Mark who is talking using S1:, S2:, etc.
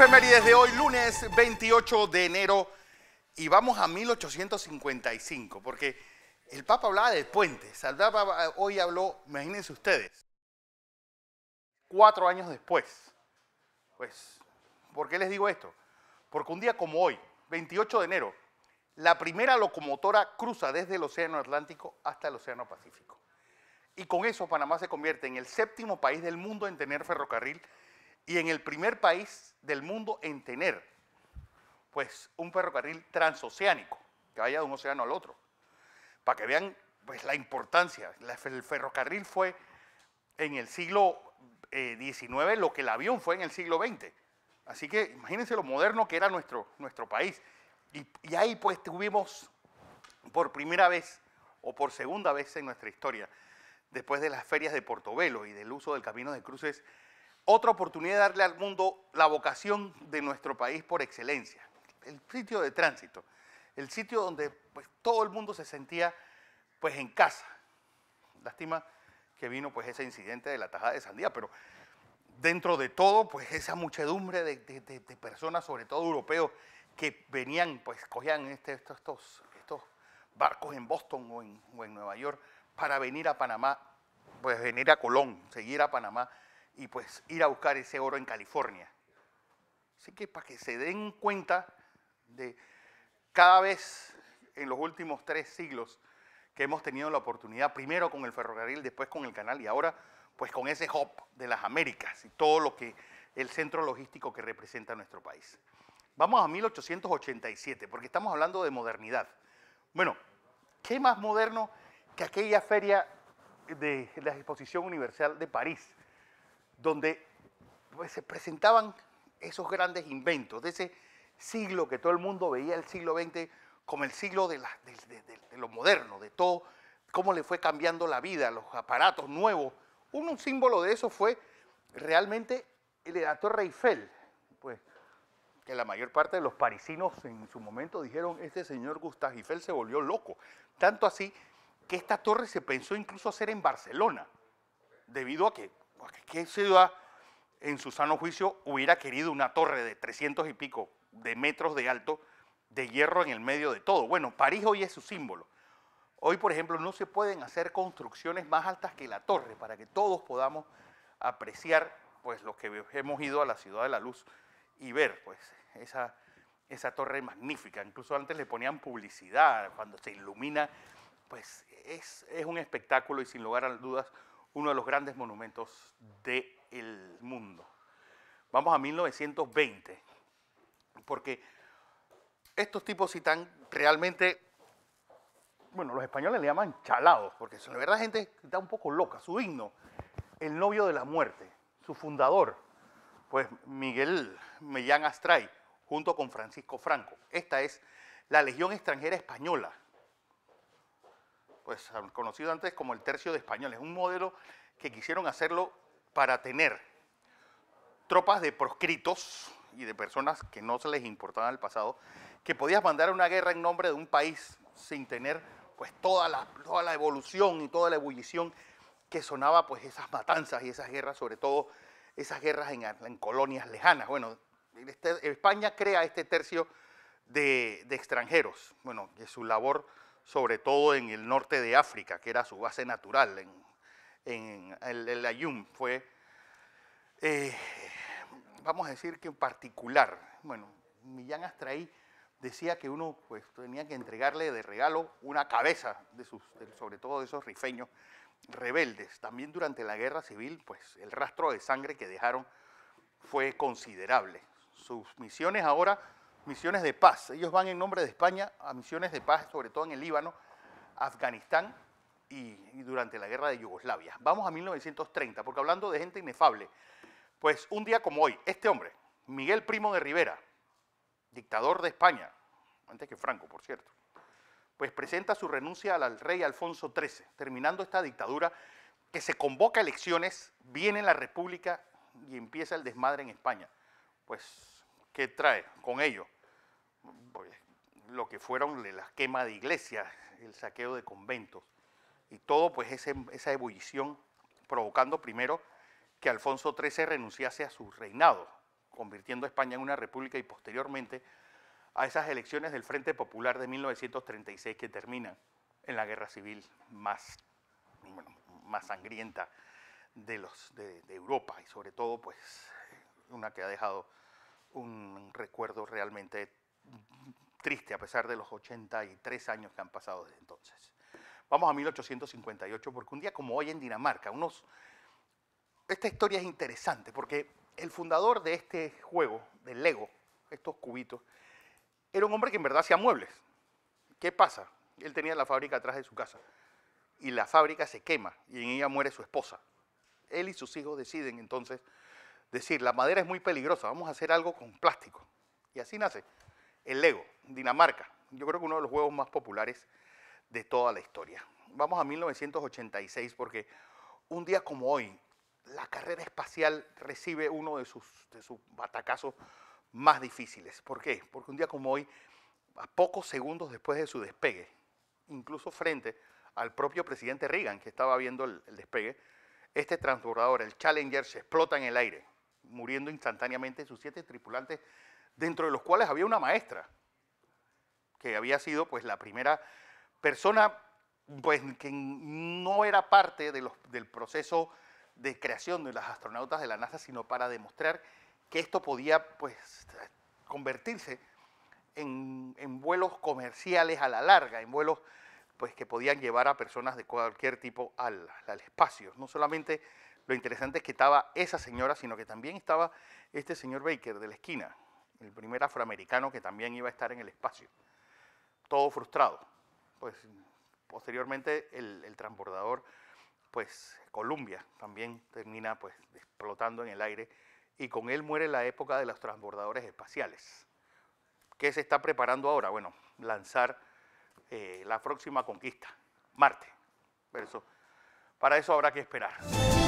S1: efemérides de hoy, lunes 28 de enero, y vamos a 1855, porque el Papa hablaba de puentes. saldaba hoy habló, imagínense ustedes, cuatro años después. Pues, ¿por qué les digo esto? Porque un día como hoy, 28 de enero, la primera locomotora cruza desde el Océano Atlántico hasta el Océano Pacífico. Y con eso Panamá se convierte en el séptimo país del mundo en tener ferrocarril y en el primer país del mundo en tener pues un ferrocarril transoceánico que vaya de un océano al otro. Para que vean pues la importancia, el ferrocarril fue en el siglo XIX eh, lo que el avión fue en el siglo XX. Así que imagínense lo moderno que era nuestro, nuestro país. Y, y ahí pues tuvimos por primera vez o por segunda vez en nuestra historia, después de las ferias de Portobelo y del uso del camino de cruces, otra oportunidad de darle al mundo la vocación de nuestro país por excelencia, el sitio de tránsito, el sitio donde pues, todo el mundo se sentía pues en casa. Lástima que vino pues ese incidente de la tajada de sandía, pero dentro de todo pues esa muchedumbre de, personas, sobre todo europeos, que venían pues cogían este, estos, estos, barcos en Boston o en, o en Nueva York para venir a Panamá, pues venir a Colón, seguir a Panamá y pues ir a buscar ese oro en California. Así que para que se den cuenta de cada vez en los últimos tres siglos que hemos tenido la oportunidad, primero con el ferrocarril, después con el canal y ahora pues con ese hub de las Américas y todo lo que el centro logístico que representa nuestro país. Vamos a 1887, porque estamos hablando de modernidad. Bueno, ¿qué más moderno que aquella feria de la Exposición Universal de París, donde pues, se presentaban esos grandes inventos de ese siglo que todo el mundo veía el siglo XX como el siglo de, lo moderno, de todo, cómo le fue cambiando la vida, los aparatos nuevos. Un, símbolo de eso fue realmente el de la Torre Eiffel, pues, que la mayor parte de los parisinos en su momento dijeron, este señor Gustave Eiffel se volvió loco. Tanto así que esta torre se pensó incluso hacer en Barcelona, debido a que ¿Qué ciudad en su sano juicio hubiera querido una torre de 300 y pico de metros de alto de hierro en el medio de todo? Bueno, París hoy es su símbolo. Hoy, por ejemplo, no se pueden hacer construcciones más altas que la torre para que todos podamos apreciar, pues, lo que hemos ido a la Ciudad de la Luz y ver, pues, esa, esa torre magnífica. Incluso antes le ponían publicidad, cuando se ilumina, pues, es, es un espectáculo y sin lugar a dudas uno de los grandes monumentos del mundo. Vamos a 1920, porque estos tipos están realmente, bueno, los españoles le llaman chalados, porque la verdad la gente está un poco loca, su himno, el novio de la muerte, su fundador, pues Miguel Mellán Astray, junto con Francisco Franco. Esta es la Legión Extranjera Española, pues, conocido antes como el tercio de españoles, un modelo que quisieron hacerlo para tener tropas de proscritos y de personas que no se les importaba el pasado, que podías mandar a una guerra en nombre de un país sin tener pues toda la, toda la evolución y toda la ebullición que sonaba pues esas matanzas y esas guerras, sobre todo esas guerras en, colonias lejanas. Bueno, este, España crea este tercio de, extranjeros, bueno, que su labor sobre todo en el norte de África, que era su base natural, en, el, el fue, eh, vamos a decir que en particular, bueno, Millán Astraí decía que uno pues, tenía que entregarle de regalo una cabeza, sobre todo de esos rifeños rebeldes. También durante la guerra civil, pues el rastro de sangre que dejaron fue considerable. Sus misiones ahora misiones de paz. Ellos van en nombre de España a misiones de paz, sobre todo en el Líbano, Afganistán y, durante la guerra de Yugoslavia. Vamos a 1930, porque hablando de gente inefable, pues un día como hoy, este hombre, Miguel Primo de Rivera, dictador de España, antes que Franco, por cierto, pues presenta su renuncia al rey Alfonso XIII, terminando esta dictadura que se convoca elecciones, viene la República y empieza el desmadre en España. Pues, ¿qué trae con ello? lo que fueron la quema de iglesias, el saqueo de conventos y todo pues esa ebullición provocando primero que Alfonso XIII renunciase a su reinado, convirtiendo a España en una república y posteriormente a esas elecciones del Frente Popular de 1936 que terminan en la guerra civil más, más sangrienta de, los, de Europa y sobre todo pues una que ha dejado un recuerdo realmente triste a pesar de los 83 años que han pasado desde entonces. Vamos a 1858 porque un día como hoy en Dinamarca, unos... Esta historia es interesante porque el fundador de este juego, del Lego, estos cubitos, era un hombre que en verdad hacía muebles. ¿Qué pasa? Él tenía la fábrica atrás de su casa y la fábrica se quema y en ella muere su esposa. Él y sus hijos deciden entonces decir, la madera es muy peligrosa, vamos a hacer algo con plástico. Y así nace el Lego, Dinamarca. Yo creo que uno de los juegos más populares de toda la historia. Vamos a 1986 porque un día como hoy, la carrera espacial recibe uno de sus, de batacazos más difíciles. ¿Por qué? Porque un día como hoy, a pocos segundos después de su despegue, incluso frente al propio presidente Reagan, que estaba viendo el, el despegue, este transbordador, el Challenger, se explota en el aire, muriendo instantáneamente sus siete tripulantes dentro de los cuales había una maestra, que había sido pues la primera persona pues, que no era parte del proceso de creación de las astronautas de la NASA, sino para demostrar que esto podía pues, convertirse en, vuelos comerciales a la larga, en vuelos pues, que podían llevar a personas de cualquier tipo al espacio. No solamente lo interesante es que estaba esa señora, sino que también estaba este señor Baker de la esquina, el primer afroamericano que también iba a estar en el espacio. Todo frustrado. Pues posteriormente el, transbordador, pues Columbia también termina pues explotando en el aire y con él muere la época de los transbordadores espaciales. ¿Qué se está preparando ahora? Bueno, lanzar eh, la próxima conquista, Marte. para eso habrá que esperar.